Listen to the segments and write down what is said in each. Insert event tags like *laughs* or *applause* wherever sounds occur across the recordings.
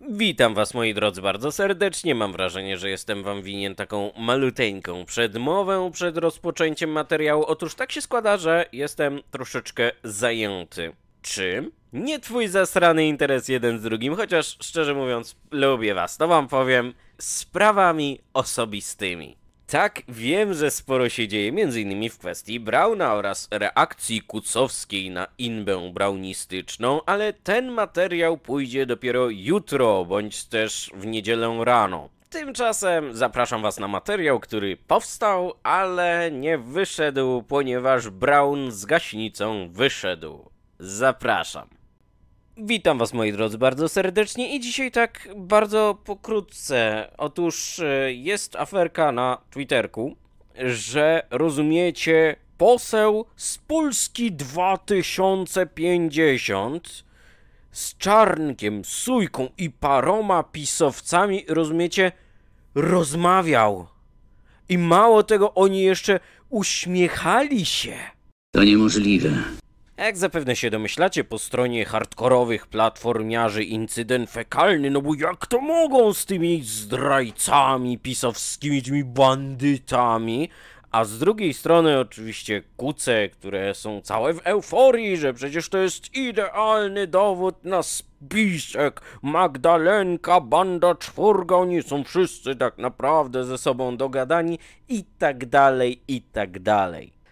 Witam was moi drodzy bardzo serdecznie, mam wrażenie, że jestem wam winien taką maluteńką przedmowę przed rozpoczęciem materiału. Otóż tak się składa, że jestem troszeczkę zajęty. Czym? Nie twój zasrany interes jeden z drugim, chociaż szczerze mówiąc lubię was, to wam powiem, sprawami osobistymi. Tak, wiem, że sporo się dzieje, m.in. w kwestii Brauna oraz reakcji kucowskiej na inbę braunistyczną, ale ten materiał pójdzie dopiero jutro, bądź też w niedzielę rano. Tymczasem zapraszam Was na materiał, który powstał, ale nie wyszedł, ponieważ Braun z gaśnicą wyszedł. Zapraszam. Witam Was moi drodzy bardzo serdecznie i dzisiaj tak bardzo pokrótce. Otóż e, jest aferka na Twitterku, że rozumiecie poseł z Polski 2050 z Czarnkiem, Sujką i paroma pisowcami, rozumiecie, rozmawiał. I mało tego, oni jeszcze uśmiechali się. To niemożliwe. Jak zapewne się domyślacie, po stronie hardkorowych platformiarzy incydent fekalny, no bo jak to mogą z tymi zdrajcami pisowskimi, tymi bandytami? A z drugiej strony oczywiście kuce, które są całe w euforii, że przecież to jest idealny dowód na spisek. Magdalenka, banda czwórga, oni są wszyscy tak naprawdę ze sobą dogadani i tak dalej, i tak dalej.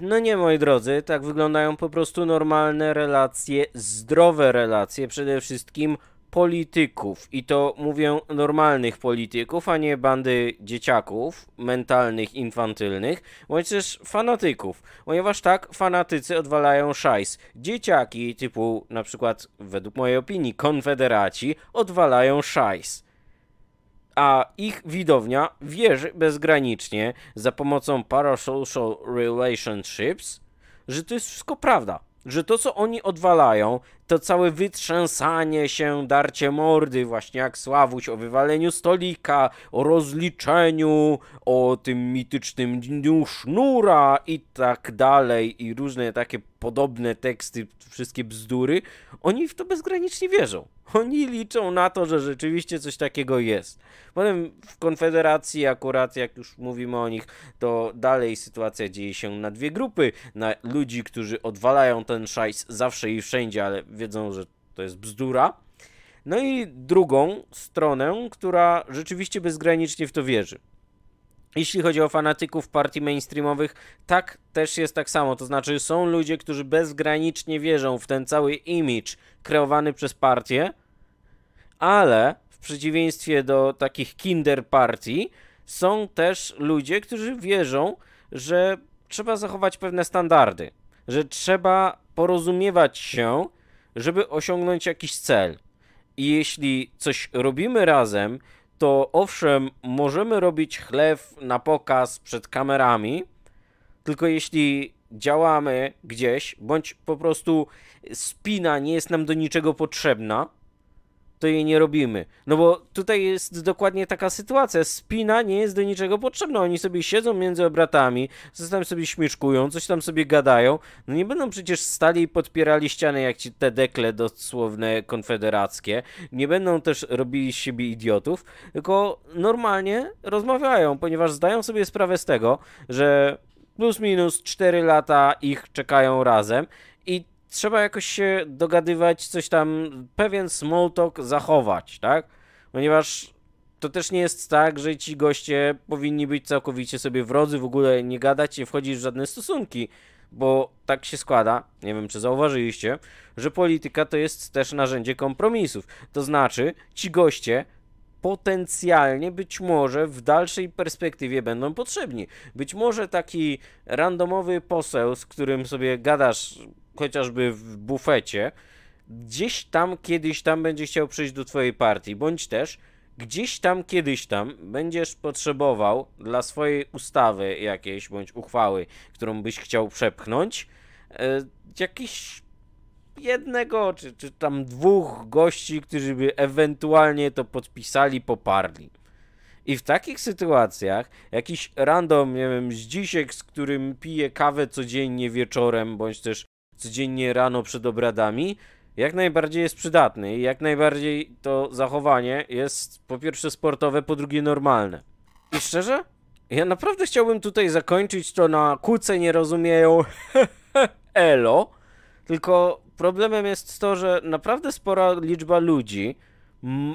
No nie, moi drodzy, tak wyglądają po prostu normalne relacje, zdrowe relacje, przede wszystkim polityków. I to mówię normalnych polityków, a nie bandy dzieciaków mentalnych, infantylnych, bądź też fanatyków. Ponieważ tak, fanatycy odwalają szajs. Dzieciaki typu, na przykład, według mojej opinii, konfederaci odwalają szajs a ich widownia wierzy bezgranicznie za pomocą parasocial relationships, że to jest wszystko prawda. Że to, co oni odwalają, to całe wytrzęsanie się, darcie mordy, właśnie jak Sławuś, o wywaleniu stolika, o rozliczeniu, o tym mitycznym dniu sznura i tak dalej, i różne takie podobne teksty, wszystkie bzdury, oni w to bezgranicznie wierzą. Oni liczą na to, że rzeczywiście coś takiego jest. Potem w Konfederacji akurat, jak już mówimy o nich, to dalej sytuacja dzieje się na dwie grupy. Na ludzi, którzy odwalają ten szajs zawsze i wszędzie, ale wiedzą, że to jest bzdura. No i drugą stronę, która rzeczywiście bezgranicznie w to wierzy. Jeśli chodzi o fanatyków partii mainstreamowych, tak też jest tak samo. To znaczy, są ludzie, którzy bezgranicznie wierzą w ten cały image kreowany przez partię, ale w przeciwieństwie do takich kinder partii, są też ludzie, którzy wierzą, że trzeba zachować pewne standardy, że trzeba porozumiewać się, żeby osiągnąć jakiś cel. I jeśli coś robimy razem, to owszem, możemy robić chlew na pokaz przed kamerami, tylko jeśli działamy gdzieś, bądź po prostu spina nie jest nam do niczego potrzebna, to jej nie robimy. No bo tutaj jest dokładnie taka sytuacja. Spina nie jest do niczego potrzebna. Oni sobie siedzą między obratami, coś tam sobie śmieszkują, coś tam sobie gadają. No nie będą przecież stali i podpierali ściany jak ci te dekle dosłowne konfederackie. Nie będą też robili z siebie idiotów, tylko normalnie rozmawiają, ponieważ zdają sobie sprawę z tego, że plus minus 4 lata ich czekają razem trzeba jakoś się dogadywać, coś tam, pewien small talk zachować, tak? Ponieważ to też nie jest tak, że ci goście powinni być całkowicie sobie wrodzy, w ogóle nie gadać, nie wchodzić w żadne stosunki, bo tak się składa, nie wiem czy zauważyliście, że polityka to jest też narzędzie kompromisów. To znaczy, ci goście potencjalnie być może w dalszej perspektywie będą potrzebni. Być może taki randomowy poseł, z którym sobie gadasz chociażby w bufecie, gdzieś tam kiedyś tam będzie chciał przyjść do twojej partii, bądź też gdzieś tam kiedyś tam będziesz potrzebował dla swojej ustawy jakiejś bądź uchwały, którą byś chciał przepchnąć, jakiegoś jakiś jednego czy, czy tam dwóch gości, którzy by ewentualnie to podpisali, poparli. I w takich sytuacjach jakiś random, nie wiem, z dzisiek, z którym piję kawę codziennie wieczorem, bądź też codziennie rano przed obradami, jak najbardziej jest przydatny i jak najbardziej to zachowanie jest po pierwsze sportowe, po drugie normalne. I szczerze, ja naprawdę chciałbym tutaj zakończyć to na kuce nie rozumieją *laughs* elo, tylko problemem jest to, że naprawdę spora liczba ludzi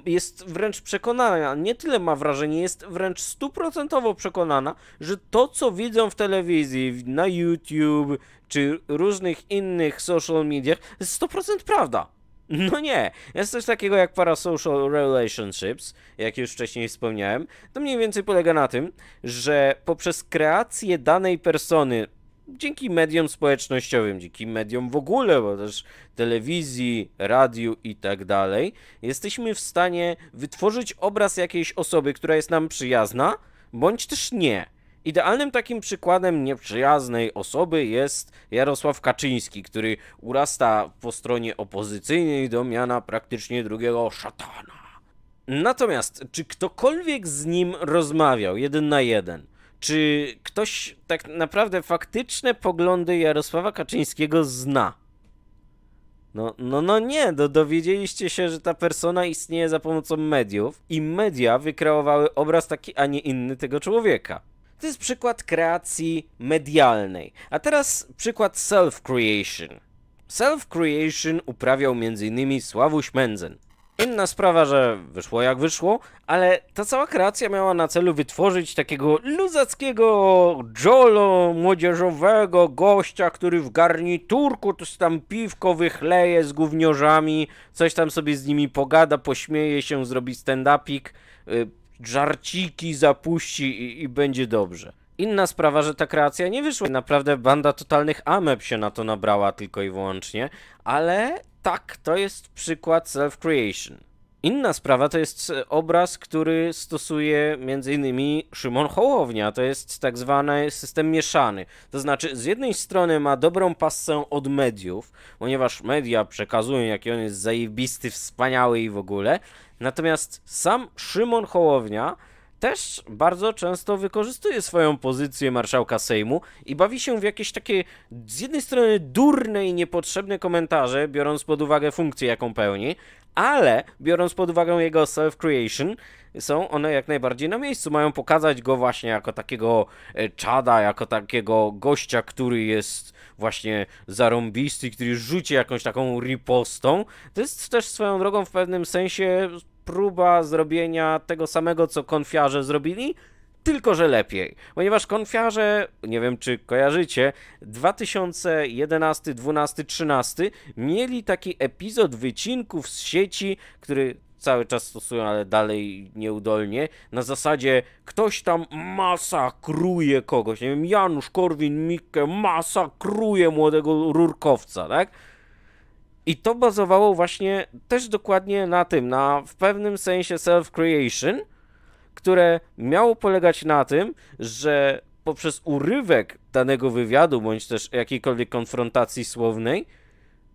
jest wręcz przekonana, nie tyle ma wrażenie, jest wręcz stuprocentowo przekonana, że to, co widzą w telewizji, na YouTube czy różnych innych social mediach, jest 100% prawda. *laughs* No nie, jest coś takiego jak parasocial relationships, jak już wcześniej wspomniałem. To mniej więcej polega na tym, że poprzez kreację danej persony dzięki mediom społecznościowym, dzięki mediom w ogóle, bo też telewizji, radiu i tak dalej, jesteśmy w stanie wytworzyć obraz jakiejś osoby, która jest nam przyjazna, bądź też nie. Idealnym takim przykładem nieprzyjaznej osoby jest Jarosław Kaczyński, który urasta po stronie opozycyjnej do miana praktycznie drugiego szatana. Natomiast, czy ktokolwiek z nim rozmawiał jeden na jeden? czy ktoś tak naprawdę faktyczne poglądy Jarosława Kaczyńskiego zna? No, no, no nie, do, no dowiedzieliście się, że ta persona istnieje za pomocą mediów i media wykreowały obraz taki, a nie inny tego człowieka. To jest przykład kreacji medialnej. A teraz przykład self-creation. Self-creation uprawiał m.in. Sławuś Menzen. Inna sprawa, że wyszło jak wyszło, ale ta cała kreacja miała na celu wytworzyć takiego luzackiego jolo młodzieżowego gościa, który w garniturku to tam piwko wychleje z gówniorzami, coś tam sobie z nimi pogada, pośmieje się, zrobi stand-upik, y, żarciki zapuści i, i będzie dobrze. Inna sprawa, że ta kreacja nie wyszła. Naprawdę banda totalnych ameb się na to nabrała tylko i wyłącznie, ale tak, to jest przykład self-creation. Inna sprawa to jest obraz, który stosuje m.in. Szymon Hołownia. To jest tak zwany system mieszany. To znaczy, z jednej strony ma dobrą pasę od mediów, ponieważ media przekazują, jaki on jest zajebisty, wspaniały i w ogóle. Natomiast sam Szymon Hołownia też bardzo często wykorzystuje swoją pozycję marszałka Sejmu i bawi się w jakieś takie z jednej strony durne i niepotrzebne komentarze, biorąc pod uwagę funkcję, jaką pełni, ale biorąc pod uwagę jego self-creation, są one jak najbardziej na miejscu. Mają pokazać go właśnie jako takiego e, czada, jako takiego gościa, który jest właśnie zarąbisty, który rzuci jakąś taką ripostą. To jest też swoją drogą w pewnym sensie próba zrobienia tego samego, co konfiarze zrobili, tylko że lepiej. Ponieważ konfiarze, nie wiem czy kojarzycie, 2011, 12, 13 mieli taki epizod wycinków z sieci, który cały czas stosują, ale dalej nieudolnie, na zasadzie ktoś tam masakruje kogoś, nie wiem, Janusz Korwin-Mikke masakruje młodego rurkowca, tak? I to bazowało właśnie też dokładnie na tym, na w pewnym sensie self-creation, które miało polegać na tym, że poprzez urywek danego wywiadu, bądź też jakiejkolwiek konfrontacji słownej,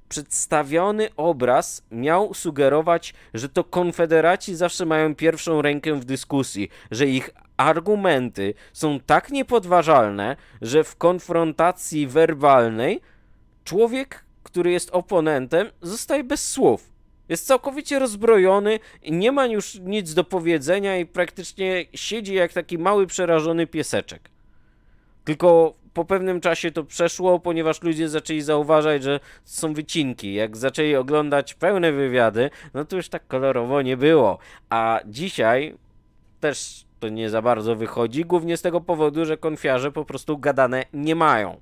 przedstawiony obraz miał sugerować, że to konfederaci zawsze mają pierwszą rękę w dyskusji, że ich argumenty są tak niepodważalne, że w konfrontacji werbalnej człowiek, który jest oponentem, zostaje bez słów. Jest całkowicie rozbrojony, nie ma już nic do powiedzenia i praktycznie siedzi jak taki mały, przerażony pieseczek. Tylko po pewnym czasie to przeszło, ponieważ ludzie zaczęli zauważać, że są wycinki. Jak zaczęli oglądać pełne wywiady, no to już tak kolorowo nie było. A dzisiaj też to nie za bardzo wychodzi, głównie z tego powodu, że konfiarze po prostu gadane nie mają.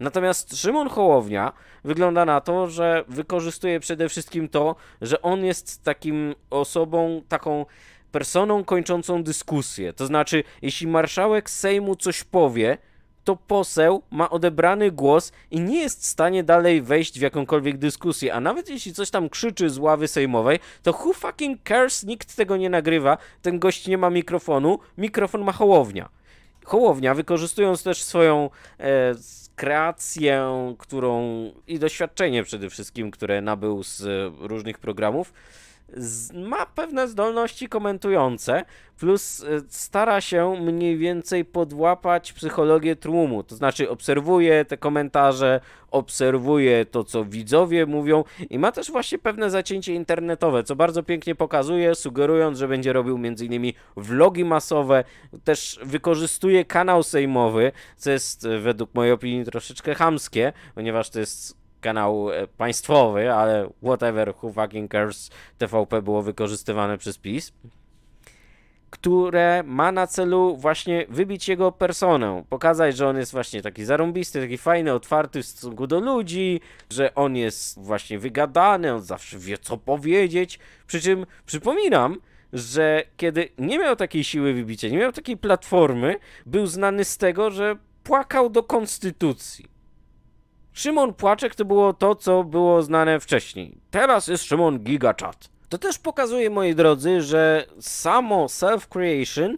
Natomiast Szymon Hołownia wygląda na to, że wykorzystuje przede wszystkim to, że on jest takim osobą, taką personą kończącą dyskusję. To znaczy, jeśli marszałek Sejmu coś powie, to poseł ma odebrany głos i nie jest w stanie dalej wejść w jakąkolwiek dyskusję. A nawet jeśli coś tam krzyczy z ławy sejmowej, to who fucking cares, nikt tego nie nagrywa, ten gość nie ma mikrofonu, mikrofon ma hołownia. Hołownia, wykorzystując też swoją e, kreację, którą i doświadczenie przede wszystkim, które nabył z różnych programów, z, ma pewne zdolności komentujące, plus e, stara się mniej więcej podłapać psychologię tłumu, to znaczy obserwuje te komentarze, obserwuje to, co widzowie mówią i ma też właśnie pewne zacięcie internetowe, co bardzo pięknie pokazuje, sugerując, że będzie robił m.in. vlogi masowe, też wykorzystuje kanał sejmowy, co jest e, według mojej opinii troszeczkę hamskie, ponieważ to jest kanał e, państwowy, ale whatever, who fucking cares, TVP było wykorzystywane przez PiS, które ma na celu właśnie wybić jego personę, pokazać, że on jest właśnie taki zarąbisty, taki fajny, otwarty w stosunku do ludzi, że on jest właśnie wygadany, on zawsze wie co powiedzieć, przy czym przypominam, że kiedy nie miał takiej siły wybicia, nie miał takiej platformy, był znany z tego, że płakał do konstytucji Szymon Płaczek to było to, co było znane wcześniej. Teraz jest Szymon Gigachat. To też pokazuje, moi drodzy, że samo self-creation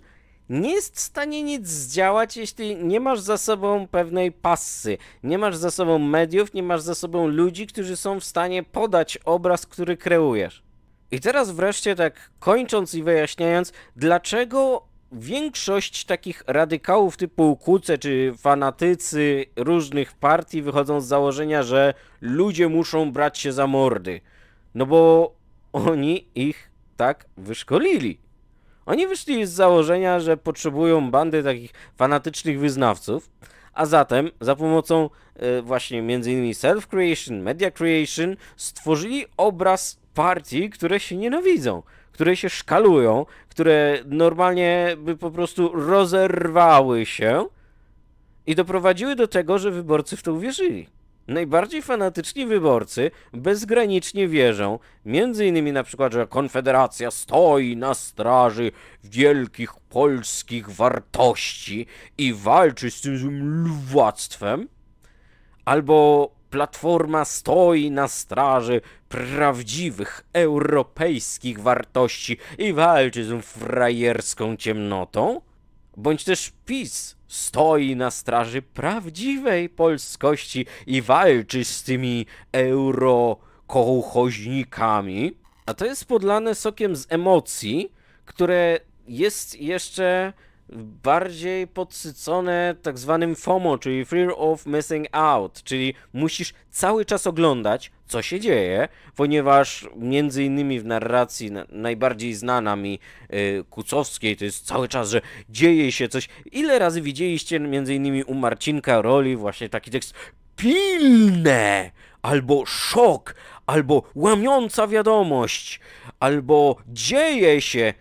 nie jest w stanie nic zdziałać, jeśli nie masz za sobą pewnej pasy, nie masz za sobą mediów, nie masz za sobą ludzi, którzy są w stanie podać obraz, który kreujesz. I teraz wreszcie tak kończąc i wyjaśniając, dlaczego większość takich radykałów typu kuce czy fanatycy różnych partii wychodzą z założenia, że ludzie muszą brać się za mordy. No bo oni ich tak wyszkolili. Oni wyszli z założenia, że potrzebują bandy takich fanatycznych wyznawców, a zatem za pomocą e, właśnie m.in. self-creation, media creation stworzyli obraz partii, które się nienawidzą które się szkalują, które normalnie by po prostu rozerwały się i doprowadziły do tego, że wyborcy w to uwierzyli. Najbardziej fanatyczni wyborcy bezgranicznie wierzą, między innymi na przykład, że Konfederacja stoi na straży wielkich polskich wartości i walczy z tym złym lwactwem, albo Platforma stoi na straży prawdziwych europejskich wartości i walczy z frajerską ciemnotą? Bądź też PiS stoi na straży prawdziwej polskości i walczy z tymi eurokołchoźnikami? A to jest podlane sokiem z emocji, które jest jeszcze bardziej podsycone tak zwanym FOMO, czyli Fear of Missing Out, czyli musisz cały czas oglądać, co się dzieje, ponieważ między innymi w narracji najbardziej znana mi yy, Kucowskiej to jest cały czas, że dzieje się coś. Ile razy widzieliście między innymi u Marcinka Roli właśnie taki tekst pilne, albo szok, albo łamiąca wiadomość, albo dzieje się,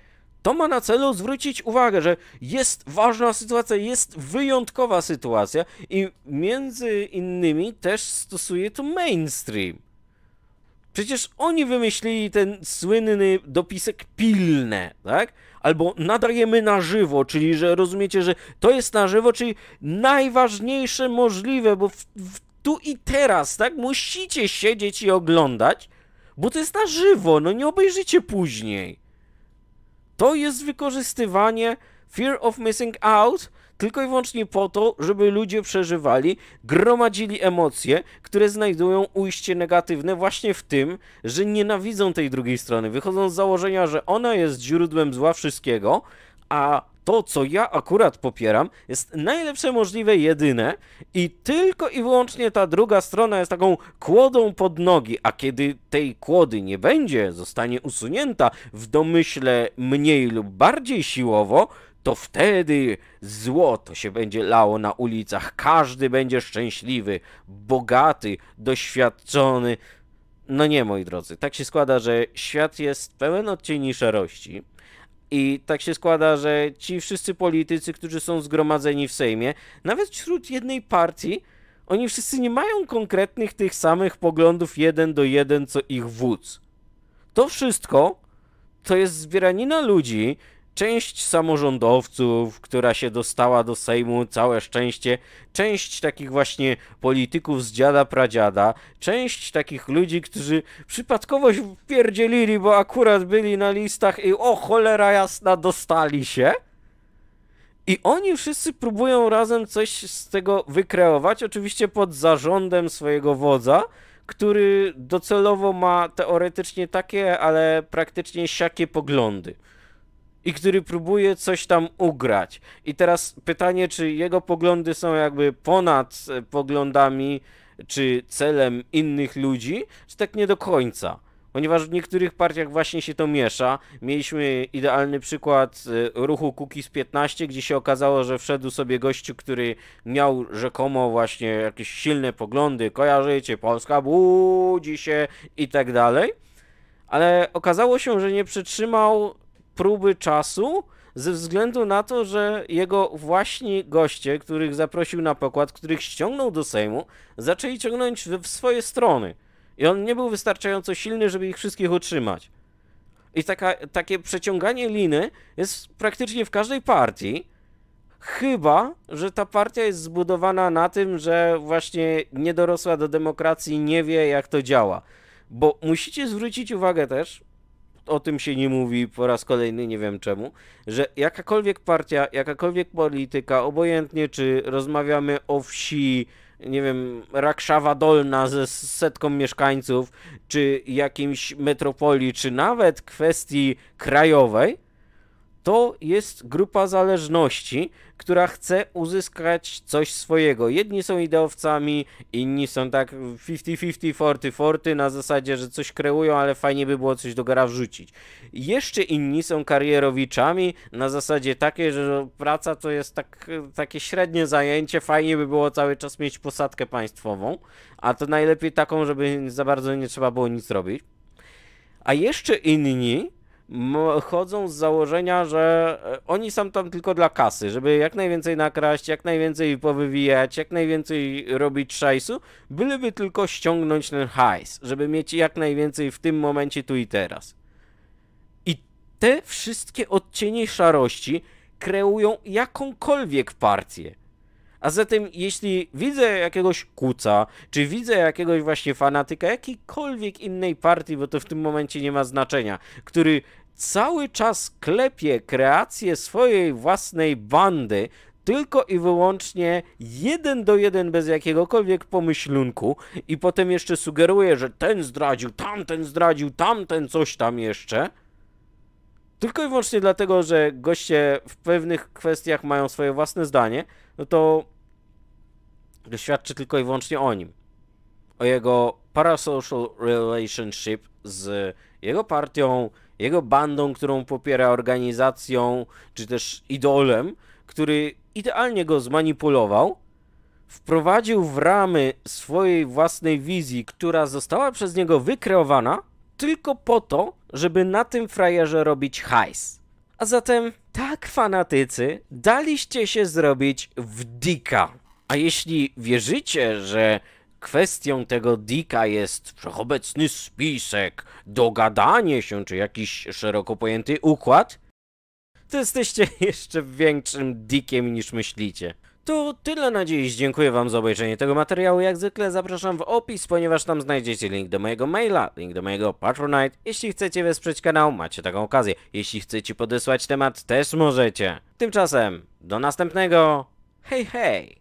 to ma na celu zwrócić uwagę, że jest ważna sytuacja, jest wyjątkowa sytuacja i między innymi też stosuje to mainstream. Przecież oni wymyślili ten słynny dopisek pilne, tak? Albo nadajemy na żywo, czyli że rozumiecie, że to jest na żywo, czyli najważniejsze możliwe, bo w, w tu i teraz, tak? Musicie siedzieć i oglądać, bo to jest na żywo, no nie obejrzycie później. To jest wykorzystywanie fear of missing out tylko i wyłącznie po to, żeby ludzie przeżywali, gromadzili emocje, które znajdują ujście negatywne właśnie w tym, że nienawidzą tej drugiej strony, wychodzą z założenia, że ona jest źródłem zła wszystkiego, a to, co ja akurat popieram, jest najlepsze możliwe jedyne i tylko i wyłącznie ta druga strona jest taką kłodą pod nogi, a kiedy tej kłody nie będzie, zostanie usunięta w domyśle mniej lub bardziej siłowo, to wtedy złoto się będzie lało na ulicach, każdy będzie szczęśliwy, bogaty, doświadczony. No nie, moi drodzy, tak się składa, że świat jest pełen odcieni szarości. I tak się składa, że ci wszyscy politycy, którzy są zgromadzeni w Sejmie, nawet wśród jednej partii, oni wszyscy nie mają konkretnych tych samych poglądów jeden do jeden co ich wódz. To wszystko to jest zbieranina ludzi, Część samorządowców, która się dostała do Sejmu, całe szczęście, część takich właśnie polityków z dziada pradziada, część takich ludzi, którzy przypadkowo się wpierdzielili, bo akurat byli na listach i o cholera jasna dostali się. I oni wszyscy próbują razem coś z tego wykreować, oczywiście pod zarządem swojego wodza, który docelowo ma teoretycznie takie, ale praktycznie siakie poglądy i który próbuje coś tam ugrać. I teraz pytanie, czy jego poglądy są jakby ponad e, poglądami czy celem innych ludzi, czy tak nie do końca. Ponieważ w niektórych partiach właśnie się to miesza. Mieliśmy idealny przykład e, ruchu Kukiz 15, gdzie się okazało, że wszedł sobie gościu, który miał rzekomo właśnie jakieś silne poglądy, kojarzycie, Polska budzi się i tak dalej. Ale okazało się, że nie przetrzymał próby czasu ze względu na to, że jego właśnie goście, których zaprosił na pokład, których ściągnął do Sejmu, zaczęli ciągnąć w swoje strony. I on nie był wystarczająco silny, żeby ich wszystkich utrzymać. I taka, takie przeciąganie liny jest praktycznie w każdej partii, chyba, że ta partia jest zbudowana na tym, że właśnie niedorosła do demokracji nie wie, jak to działa. Bo musicie zwrócić uwagę też, o tym się nie mówi po raz kolejny, nie wiem czemu, że jakakolwiek partia, jakakolwiek polityka, obojętnie czy rozmawiamy o wsi, nie wiem, Rakszawa Dolna ze setką mieszkańców, czy jakimś metropolii, czy nawet kwestii krajowej, to jest grupa zależności, która chce uzyskać coś swojego. Jedni są ideowcami, inni są tak 50-50, 40-40 na zasadzie, że coś kreują, ale fajnie by było coś do gara wrzucić. Jeszcze inni są karierowiczami na zasadzie takiej, że praca to jest tak, takie średnie zajęcie, fajnie by było cały czas mieć posadkę państwową, a to najlepiej taką, żeby za bardzo nie trzeba było nic robić. A jeszcze inni chodzą z założenia, że e, oni są tam tylko dla kasy, żeby jak najwięcej nakraść, jak najwięcej powywijać, jak najwięcej robić szajsu, byleby tylko ściągnąć ten hajs, żeby mieć jak najwięcej w tym momencie tu i teraz. I te wszystkie odcienie szarości kreują jakąkolwiek partię. A zatem, jeśli widzę jakiegoś kuca, czy widzę jakiegoś właśnie fanatyka jakiejkolwiek innej partii, bo to w tym momencie nie ma znaczenia, który cały czas klepie kreację swojej własnej bandy, tylko i wyłącznie jeden do jeden bez jakiegokolwiek pomyślunku i potem jeszcze sugeruje, że ten zdradził, tamten zdradził, tamten coś tam jeszcze. Tylko i wyłącznie dlatego, że goście w pewnych kwestiach mają swoje własne zdanie, no to świadczy tylko i wyłącznie o nim. O jego parasocial relationship z jego partią, jego bandą, którą popiera, organizacją, czy też idolem, który idealnie go zmanipulował, wprowadził w ramy swojej własnej wizji, która została przez niego wykreowana, tylko po to, żeby na tym frajerze robić hajs. A zatem, tak fanatycy, daliście się zrobić w dika. A jeśli wierzycie, że kwestią tego Dika jest wszechobecny spisek, dogadanie się czy jakiś szeroko pojęty układ, to jesteście *laughs* jeszcze większym dikiem niż myślicie. To tyle na dziś. Dziękuję Wam za obejrzenie tego materiału. Jak zwykle zapraszam w opis, ponieważ tam znajdziecie link do mojego maila, link do mojego Patronite. Jeśli chcecie wesprzeć kanał, macie taką okazję. Jeśli chcecie podesłać temat, też możecie. Tymczasem, do następnego. Hej, hej!